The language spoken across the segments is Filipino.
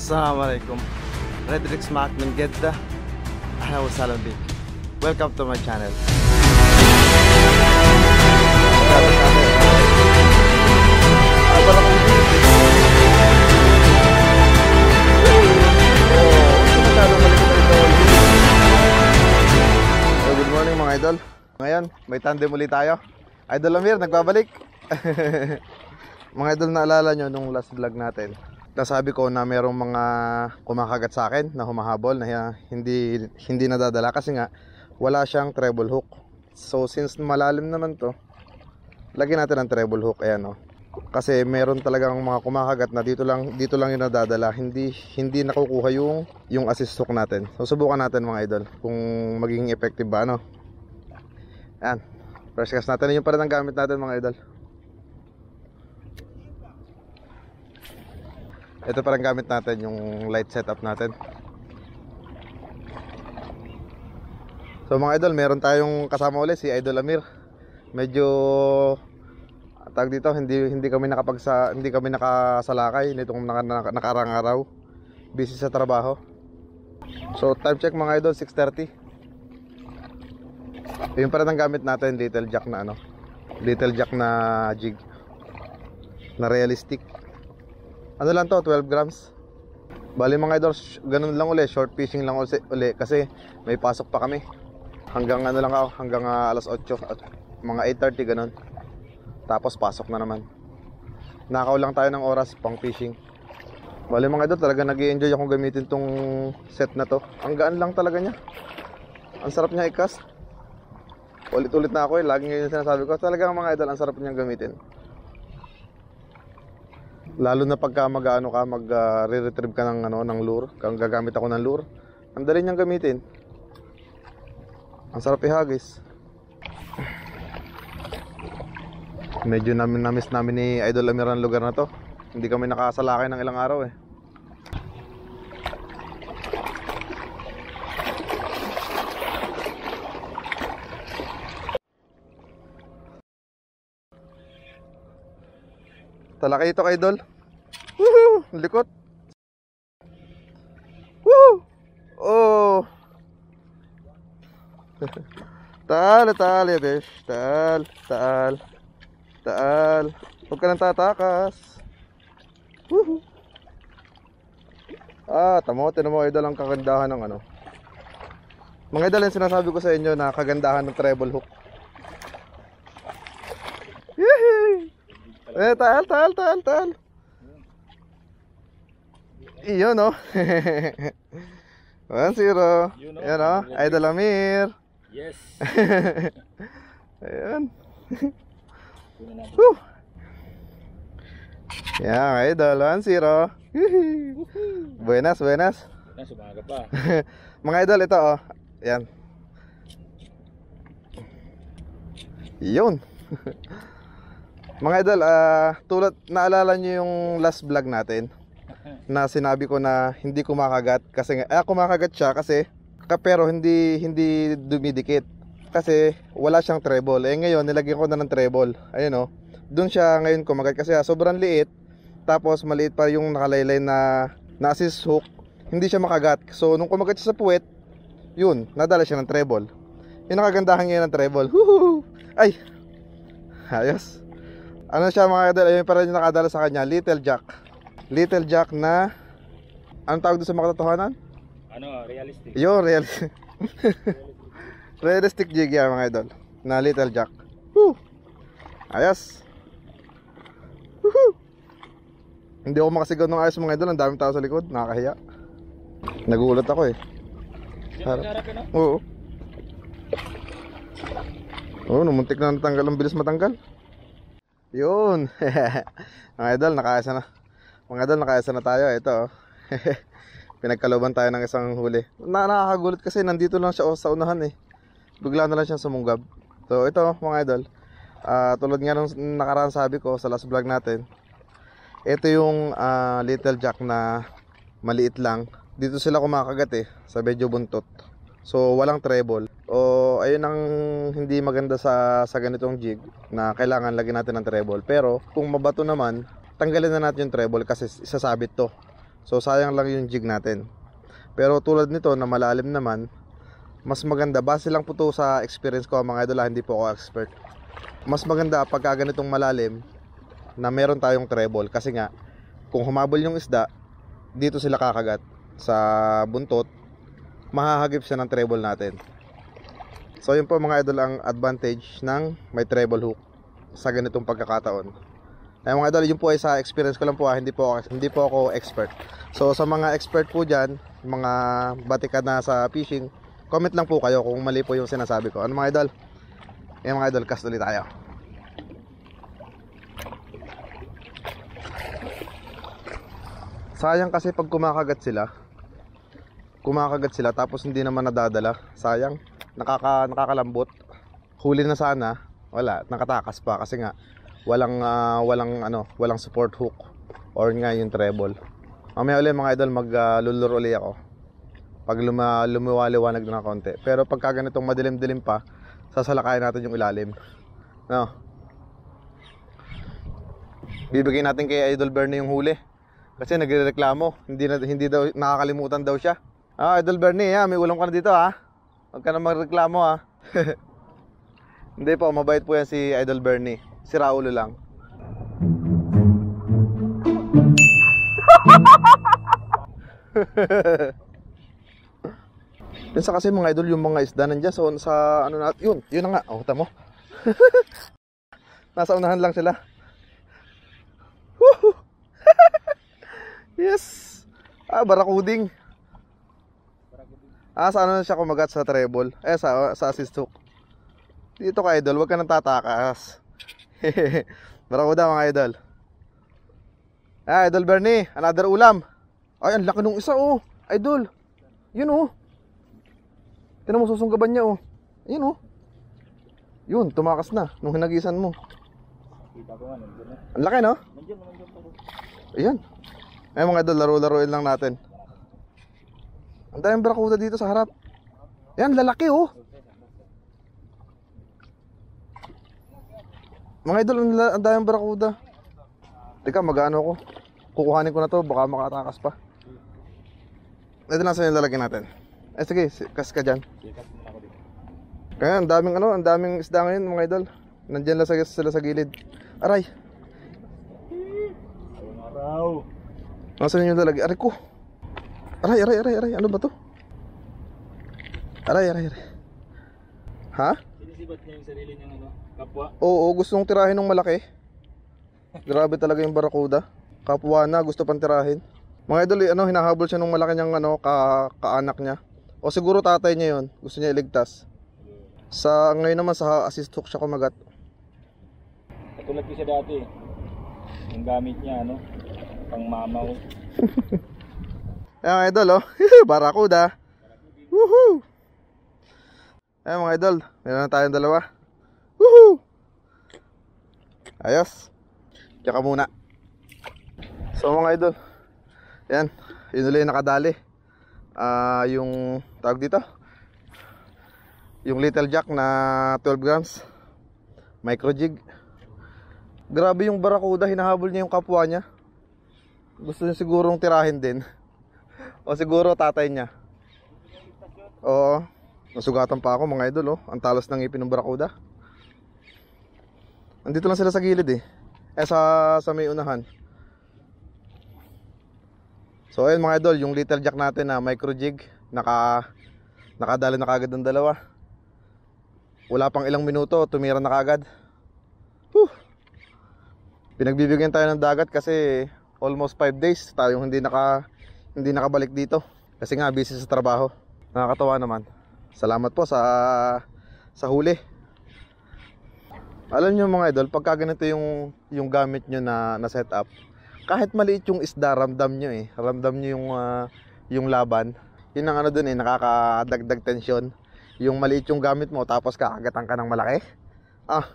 আসসালামু আলাইকুম রেদ্রিক্স মাক মিন গেদ্দা আহলা ওয়াসালা বিক welcome to my channel Good morning mga idol Ngayon, may tandem ulit tayo Idol Amir, nagbabalik mga idol naalala nyo nung last vlog natin nasabi ko na merong mga kumakagat sa akin na humahabol na hindi hindi nadadala kasi nga wala siyang treble hook. So since malalim naman 'to, lagyan natin ng treble hook ayan oh. Kasi meron talagang mga kumakagat na dito lang dito lang 'yung nadadala, hindi hindi nakukuha 'yung 'yung assist hook natin. So subukan natin mga idol kung magiging effective ba 'no. Ayun. Press gas natin 'yung para rin ang gamit natin mga idol. ito parang gamit natin yung light setup natin so mga idol meron tayong kasama ulit si idol Amir medyo tag dito hindi hindi kami nakapagsa hindi kami nakasalakay nitong naka, naka, nakarang araw busy sa trabaho so time check mga idol 6:30 yun para ng gamit natin little jack na ano little jack na jig na realistic ano lang to 12 grams bali mga idol ganun lang uli short fishing lang uli kasi may pasok pa kami hanggang ano lang ako hanggang uh, alas 8 at mga 8.30 ganun tapos pasok na naman nakaw lang tayo ng oras pang fishing Bali mga idol, talaga nag enjoy akong gamitin tong set na to. Ang gaan lang talaga niya. Ang sarap niya i-cast. Ulit-ulit na ako eh. Lagi ngayon sinasabi ko. Talaga mga idol, ang sarap niyang gamitin. Lalo na pagka mag-ano ka, mag-retrieve ka ng, ano, ng lure. Kung gagamit ako ng lure. Ang dali niyang gamitin. Ang sarap ihagis. Medyo namin namis namin ni Idol Amir ang lugar na to. Hindi kami nakasalakay ng ilang araw eh. Talaki ito kay Dol. Woohoo! Likot. Woo! Oh! taal, taal, Yadesh. Taal, taal. Taal. Huwag ka nang tatakas. Woohoo! Ah, tamo. Tinan mo, idol, ang kagandahan ng ano. Mga idol, yung sinasabi ko sa inyo na kagandahan ng treble hook. Eh, taal, taal, taal, taal. Iyon, no? 1-0. You know, Ayan, no? Idol Amir. Yes. Ayan. Woo! Yan, idol. 1-0. buenas, buenas. Buenas, umaga pa. Mga idol, ito, oh. Ayan. Yun. Mga idol, uh, tulad naalala niyo yung last vlog natin na sinabi ko na hindi kumakagat kasi eh, kumakagat siya kasi pero hindi hindi dumidikit kasi wala siyang treble. Eh ngayon nilagyan ko na ng treble. Ayun oh. Doon siya ngayon kumagat kasi ah, sobrang liit. Tapos maliit pa yung nakalaylay na na assist hook. Hindi siya makagat. So nung kumagat siya sa puwet, yun, nadala siya ng treble. Yung nakagandahan ngayon ng treble. Woohoo! Ay! Ayos. Ano siya mga idol? Ayun pa rin yung nakadala sa kanya, Little Jack. Little Jack na Ang tawag doon sa makatotohanan? Ano, realistic. Yo, real. realistic jig yan mga idol. Na Little Jack. Woo! Ayos. Woohoo! Hindi ako makasigaw ng ayos mga idol. Ang daming tao sa likod. Nakakahiya. Nagugulat ako eh. Harap. Oo. Oo, oh, namuntik na natanggal. Ang bilis matanggal. Yun. mga idol, nakaasa na. Mga idol, nakaasa na tayo. Ito. Oh. Pinagkaloban tayo ng isang huli. Na nakakagulat kasi nandito lang siya oh, sa unahan eh. Bigla na lang siya sumunggab. So ito oh, mga idol. Uh, tulad nga nung nakaraan sabi ko sa last vlog natin. Ito yung uh, little jack na maliit lang. Dito sila kumakagat eh. Sa medyo buntot. So walang treble. O ayun ang hindi maganda sa sa ganitong jig na kailangan lagyan natin ng treble. Pero kung mabato naman, tanggalin na natin yung treble kasi sasabit to. So sayang lang yung jig natin. Pero tulad nito na malalim naman, mas maganda base lang po to sa experience ko mga idol, ah, hindi po ako expert. Mas maganda pag ganitong malalim na meron tayong treble kasi nga kung humabol yung isda, dito sila kakagat sa buntot mahahagip siya ng treble natin. So yun po mga idol ang advantage ng may treble hook sa ganitong pagkakataon. Ay mga idol, yun po ay sa experience ko lang po ah, hindi po hindi po ako expert. So sa mga expert po diyan, mga batikad na sa fishing, comment lang po kayo kung mali po yung sinasabi ko. Ano mga idol? Ayan mga idol, cast ulit tayo. Sayang kasi pag kumakagat sila, kumakagat sila tapos hindi naman nadadala. Sayang, nakaka, nakakalambot. Huli na sana, wala, nakatakas pa kasi nga walang uh, walang ano, walang support hook or nga yung treble. Mamaya ulit mga idol, maglulur uh, ulit ako. Pag luma, lumiwaliwanag na ng konti. Pero pagka ganitong madilim-dilim pa, sasalakayan natin yung ilalim. No. Bibigyan natin kay Idol Bernie yung huli. Kasi nagrereklamo, hindi na, hindi daw nakakalimutan daw siya. Ah, Idol Bernie, ha? Ah, may ulam ka na dito ha. Ah. Huwag ka na magreklamo ha. Ah. Hindi po, mabait po yan si Idol Bernie. Si Raulo lang. Yun sa kasi mga idol yung mga isda nandiyan so, sa ano na yun, yun na nga. Oh, tama. Nasa unahan lang sila. yes. Ah, barakuding. Ah, sa ano siya kumagat sa treble? Eh, sa, sa assist hook. Dito ka idol, wag ka nang tatakas. Barakuda mga idol. Ah, idol Bernie, another ulam. Ay, ang laki nung isa oh. Idol. Yun oh. Tinan mo susunggaban niya oh. Ayun oh. Yun, tumakas na nung hinagisan mo. Kita ko nga, nandiyan Ang laki no? Nandiyan, nandiyan pa Ayan. Ay eh, mga idol, laro-laruin lang natin. Ang daming barakuda dito sa harap. Yan, lalaki oh. Mga idol, ang daming barakuda. Teka, magano ko? Kukuhanin ko na to, baka makatakas pa. Ito na sa'yo lalagyan natin. Eh sige, kas ka dyan. Kaya ang daming ano, ang daming isda ngayon mga idol. Nandiyan lang sa, sila sa gilid. Aray! Araw! Nasaan yung lalagyan? Aray ko! Aray, aray, aray, aray. Ano ba to? Aray, aray, aray. Ha? Sinisibat niya yung sarili niyang ano, kapwa? Oo, oo gusto nung tirahin ng malaki. Grabe talaga yung barakuda. Kapwa na, gusto pang tirahin. Mga idol, ano, hinahabol siya nung malaki niyang ano, ka, kaanak niya. O siguro tatay niya yon Gusto niya iligtas. Sa ngayon naman, sa assist hook siya kumagat. Katulad ko siya dati. Yung gamit niya, ano, pang mama Ayan mga idol oh. Barakuda. Woohoo! Ayan mga idol. Meron na tayong dalawa. Woohoo! Ayos. Tsaka muna. So mga idol. Ayan. Yun ulit yung nakadali. Uh, yung tawag dito. Yung little jack na 12 grams. Micro jig. Grabe yung barakuda. Hinahabol niya yung kapwa niya. Gusto niya sigurong tirahin din. O siguro tatay niya. Oo. Nasugatan pa ako mga idol oh. Ang talas ng ipin ng barakuda. Andito lang sila sa gilid eh. Eh sa, sa may unahan. So ayun mga idol, yung little jack natin na micro jig. Naka, nakadali na kagad ng dalawa. Wala pang ilang minuto, tumira na kagad. Whew. Pinagbibigyan tayo ng dagat kasi almost 5 days tayong hindi naka hindi nakabalik dito kasi nga busy sa trabaho nakakatawa naman salamat po sa sa huli alam nyo mga idol pagka ganito yung yung gamit nyo na, na set up kahit maliit yung isda ramdam nyo eh ramdam nyo yung uh, yung laban yun ang ano dun eh nakakadagdag tension yung maliit yung gamit mo tapos kaagatan ka ng malaki ah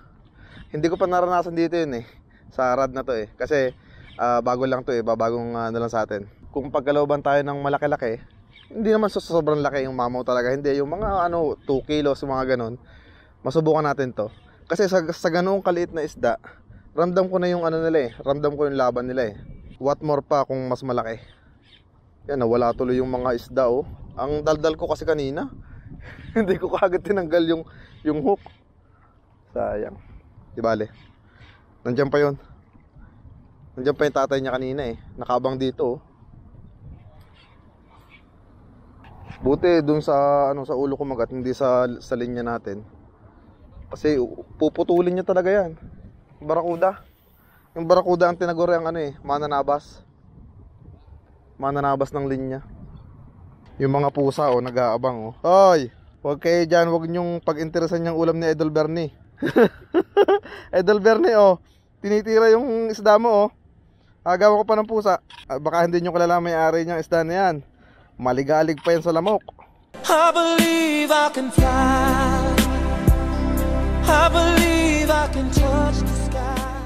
hindi ko pa naranasan dito yun eh sa rad na to eh kasi uh, bago lang to eh babagong uh, ano lang sa atin kung pagkalooban tayo ng malaki-laki, hindi naman sa sobrang laki yung mamaw talaga. Hindi, yung mga ano, 2 kilos, mga ganun, masubukan natin to. Kasi sa, sa ganung kaliit na isda, ramdam ko na yung ano nila eh, ramdam ko yung laban nila eh. What more pa kung mas malaki. Yan, nawala tuloy yung mga isda oh. Ang daldal ko kasi kanina, hindi ko kagad tinanggal yung, yung hook. Sayang. Di bale. Nandiyan pa yon Nandiyan pa yung tatay niya kanina eh. Nakabang dito oh. Buti dun sa ano sa ulo ko magat hindi sa sa linya natin. Kasi puputulin niya talaga 'yan. Barakuda. Yung barakuda ang tinagore ang ano eh, mananabas. Mananabas ng linya. Yung mga pusa oh, nag-aabang oh. Hoy, Huwag kayo dyan, huwag nyong pag-interesan yung ulam ni Idol Bernie. Idol Bernie, oh. Tinitira yung isda mo, oh. Agawan ko pa ng pusa. Ah, baka hindi nyo kalala may ari niyang isda na yan. Maligalig pa yan sa lamok. I believe I can fly. I believe I can touch the sky.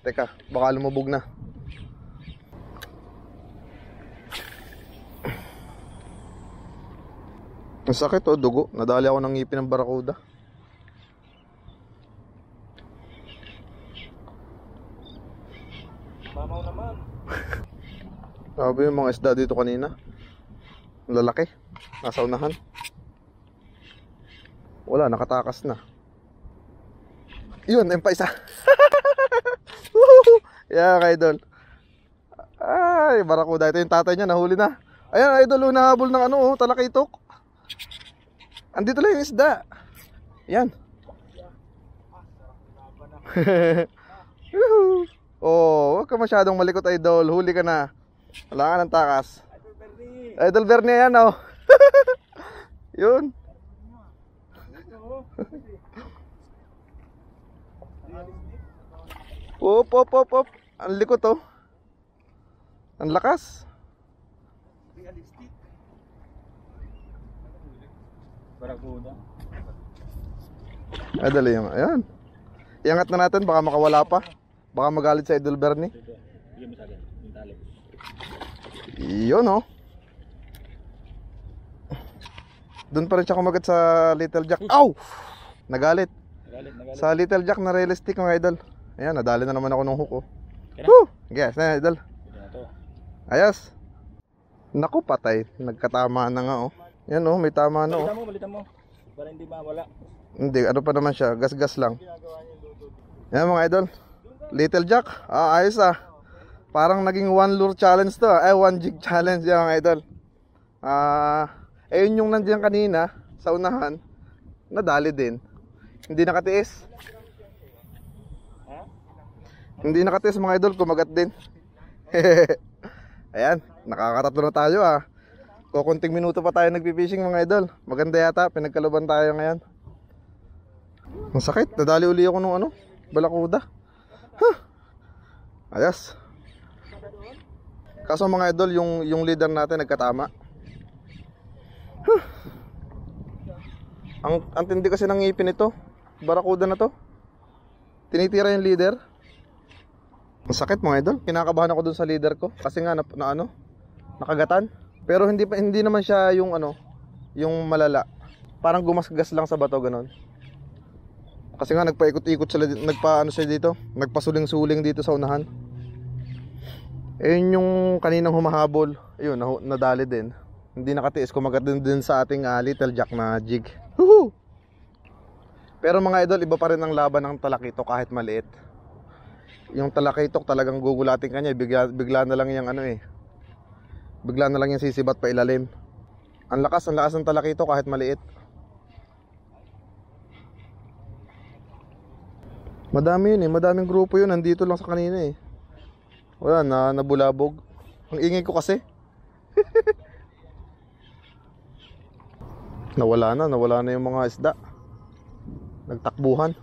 Teka, baka lumubog na. Ang sakit oh, dugo. Nadali ako ng ngipin ng barakuda. Grabe yung mga isda dito kanina. Lalaki. Nasa unahan. Wala, nakatakas na. Yun, yun pa isa. yeah, idol. Ay, barakuda. Ito yung tatay niya, nahuli na. Ayan, idol, unahabol oh, ng ano, oh, talakitok. Andito lang yung isda. Yan. oh, huwag ka masyadong malikot, idol. Huli ka na. Wala ka ng takas. Idol Bernie yan oh. Yun. Op, op, op, op. Ang likot oh. Ang lakas. Realistic. Barakuda. Ay, ah, dali yung, ayan. Iangat na natin, baka makawala pa. Baka magalit sa Idol Bernie. Bigyan mo sa akin. Yun no oh. Doon pa rin siya kumagat sa Little Jack. Aw! Nagalit. Nagalit, nagalit. Sa Little Jack na realistic mga idol. Ayan, nadali na naman ako ng hook oh. Woo! Guess na idol. Ayos. Naku, patay. Nagkatama na nga oh. Yan oh, may tama na oh. Balitan mo, balitan mo. Para hindi mawala. Hindi, ano pa naman siya. Gas-gas lang. Yan mga idol. Little Jack. Ah, ayos ah. Parang naging one lure challenge to. ay ah. eh, one jig challenge yan mga idol. Ah, uh, eh, ayun yung nandiyan kanina sa unahan. Nadali din. Hindi nakatiis. Hindi nakatiis mga idol, kumagat din. Ayan, nakakatatlo na tayo ah. Kukunting minuto pa tayo nagpipishing mga idol. Maganda yata, pinagkaluban tayo ngayon. Ang sakit, nadali uli ako nung ano, balakuda. Huh. Ayos. Kaso mga idol, yung, yung leader natin nagkatama. Huh. Ang, ang tindi kasi ng ngipin ito. Barakuda na to. Tinitira yung leader. Ang sakit mga idol. Kinakabahan ako dun sa leader ko. Kasi nga na, na ano, nakagatan. Pero hindi, pa hindi naman siya yung ano, yung malala. Parang gumasgas lang sa bato ganun. Kasi nga nagpaikot-ikot sila nagpaano siya dito, nagpasuling-suling dito sa unahan. Ayun eh, yung kaninang humahabol. Ayun, nadali din. Hindi nakatiis. Kumagat din din sa ating uh, little jack na jig. Woohoo! Pero mga idol, iba pa rin ang laban ng talakitok kahit maliit. Yung talakitok talagang gugulatin kanya. Bigla, bigla na lang yung ano eh. Bigla na lang yung sisibat pa ilalim. Ang lakas, ang lakas ng talakitok kahit maliit. Madami yun eh. Madaming grupo yun. Nandito lang sa kanina eh. Wala na, nabulabog. Ang ingay ko kasi. nawala na, nawala na yung mga isda. Nagtakbuhan.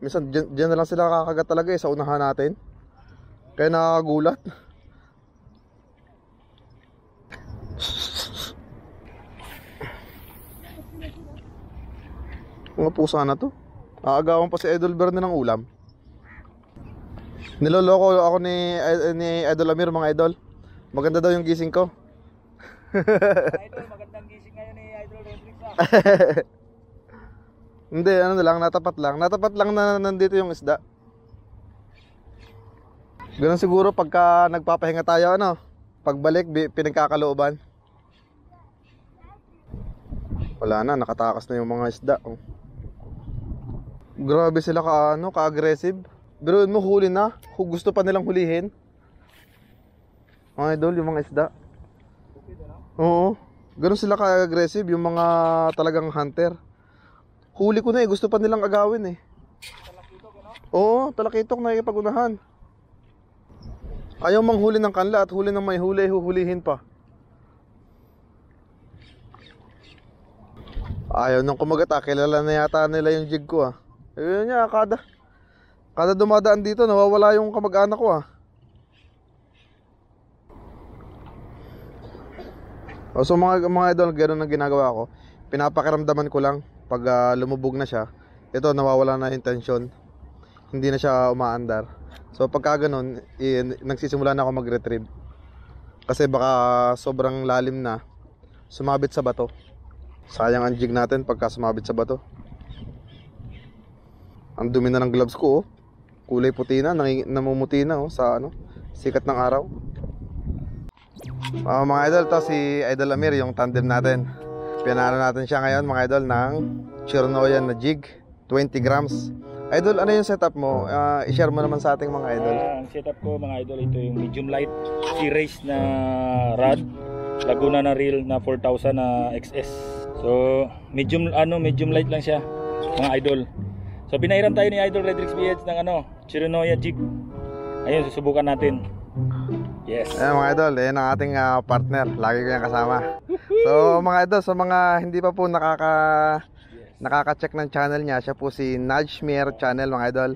Minsan, dyan, dyan na lang sila kakagat talaga eh, sa unahan natin. Kaya nakakagulat. mga pusa na to. Aagawan pa si Edelbert na ng ulam. Niloloko ako ni, ni Idol Amir mga idol. Maganda daw yung gising ko. idol, magandang gising ngayon ni Idol Reflex Hindi, ano lang, natapat lang. Natapat lang na nandito yung isda. Ganun siguro pagka nagpapahinga tayo, ano? Pagbalik, pinagkakalooban. Wala na, nakatakas na yung mga isda. Oh. Grabe sila ka, ano, ka-aggressive. Pero mo huli na, gusto pa nilang hulihin. Mga idol, yung mga isda. Oo. Ganun sila ka-aggressive yung mga talagang hunter. Huli ko na eh, gusto pa nilang agawin eh. Talakitok, ano? Oo, talakitok na ipagunahan. Ayaw manghuli ng kanla at huli ng may huli, huhulihin pa. Ayaw nang kumagat ah, kilala na yata nila yung jig ko ah. Ayun niya, akada. Kada dumadaan dito, nawawala yung kamag-anak ko ah. O, so mga, mga idol, ganoon ang ginagawa ko. Pinapakiramdaman ko lang pag uh, lumubog na siya. Ito, nawawala na yung tension. Hindi na siya umaandar. So pagka ganun, eh, nagsisimula na ako mag-retrieve. Kasi baka sobrang lalim na sumabit sa bato. Sayang ang jig natin pagka sumabit sa bato. Ang dumi na ng gloves ko oh kulay puti na, namumuti na oh, sa ano, sikat ng araw. Uh, mga idol, to si Idol Amir, yung tandem natin. Pinalo natin siya ngayon mga idol ng Chernoyan na jig, 20 grams. Idol, ano yung setup mo? Uh, i-share mo naman sa ating mga idol. Uh, ang setup ko mga idol, ito yung medium light series na rod. Laguna na reel na 4000 na XS. So, medium ano, medium light lang siya mga idol. So pinahiram tayo ni Idol Redrix BH ng ano, Chirinoya Jeep. Ayun, susubukan natin. Yes. Ayan mga idol, ayan ang ating uh, partner. Lagi ko yan kasama. So mga idol, sa mga hindi pa po nakaka nakaka-check ng channel niya, siya po si Najmir channel mga idol.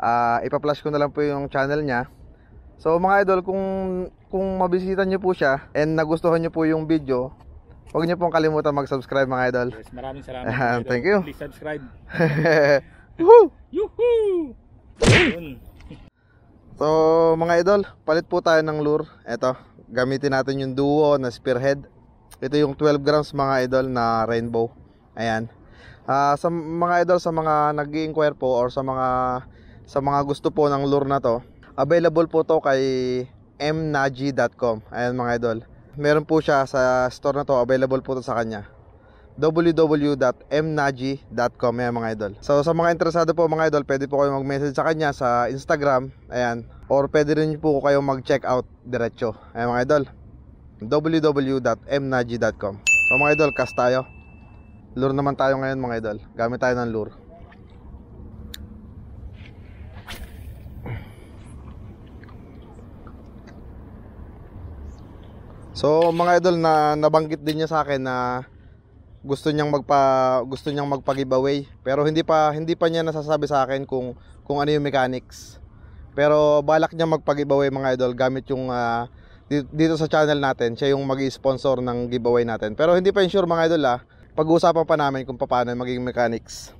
Uh, ipa-flash ko na lang po yung channel niya. So mga idol, kung kung mabisita niyo po siya and nagustuhan niyo po yung video, huwag niyo pong kalimutan mag-subscribe mga idol. Yes, maraming salamat. Ayan, thank you. Please subscribe. Woohoo! Yuhuu! So mga idol, palit po tayo ng lure. Ito, gamitin natin yung duo na spearhead. Ito yung 12 grams mga idol na rainbow. Ayan. Uh, sa mga idol, sa mga nag inquire po or sa mga sa mga gusto po ng lure na to, available po to kay mnaji.com. Ayan mga idol. Meron po siya sa store na to, available po to sa kanya www.mnaji.com yan mga idol. So sa mga interesado po mga idol, pwede po kayo mag-message sa kanya sa Instagram, ayan, or pwede rin po kayo mag-check out diretso. Ayan mga idol, www.mnaji.com So mga idol, cast tayo. Lure naman tayo ngayon mga idol. Gamit tayo ng lure. So mga idol na nabanggit din niya sa akin na gusto niyang magpa gusto niyang magpa-giveaway pero hindi pa hindi pa niya nasasabi sa akin kung kung ano yung mechanics. Pero balak niya magpa-giveaway mga idol gamit yung uh, dito sa channel natin. Siya yung magi-sponsor ng giveaway natin. Pero hindi pa yun sure mga idol ah. Pag-uusapan pa namin kung paano magiging mechanics.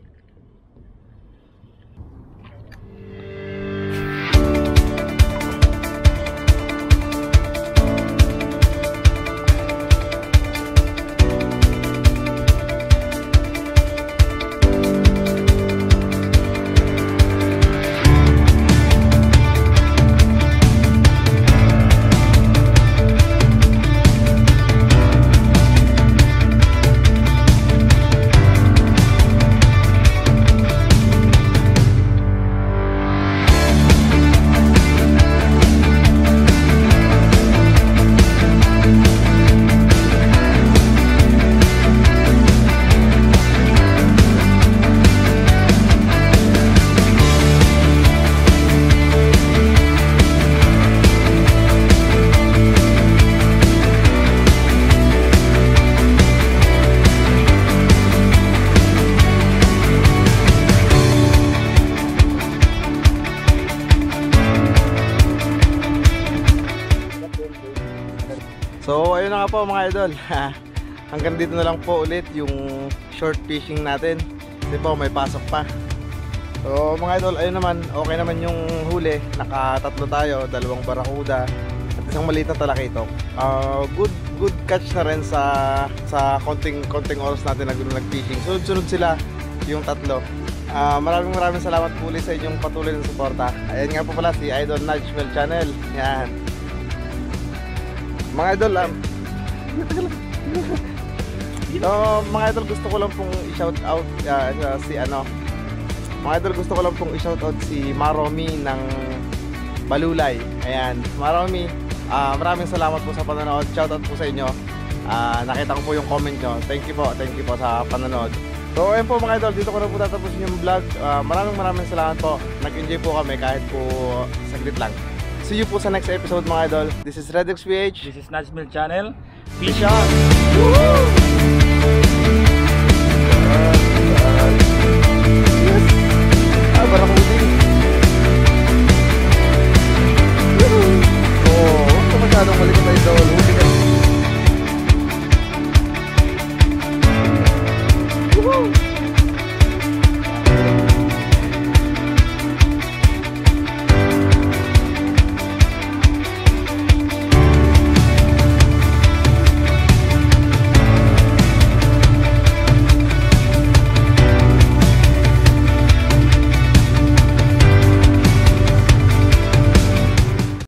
mga idol. Hanggang dito na lang po ulit yung short fishing natin. Kasi po may pasok pa. So mga idol, ayun naman, okay naman yung huli. Nakatatlo tayo, dalawang barakuda at isang maliit na talakitok. Uh, ah, good good catch na rin sa sa konting konting oras natin nag, nag-fishing. Sunod-sunod sila yung tatlo. Uh, maraming maraming salamat po ulit sa inyong patuloy na suporta. Ayan nga po pala si Idol Najmel Channel. Yan. Mga idol, um, So, mga idol, gusto ko lang pong i-shout out uh, si ano. Mga idol, gusto ko lang pong i-shout out si Maromi ng Balulay. Ayan, Maromi, uh, maraming salamat po sa panonood. Shout out po sa inyo. Uh, nakita ko po yung comment nyo. Thank you po, thank you po sa panonood. So ayun po mga idol, dito ko na po tatapusin yung vlog. Uh, maraming maraming salamat po. Nag-enjoy po kami kahit po saglit lang. See you po sa next episode mga idol. This is Red VH. This is Najmil Channel. Peace out! Woohoo!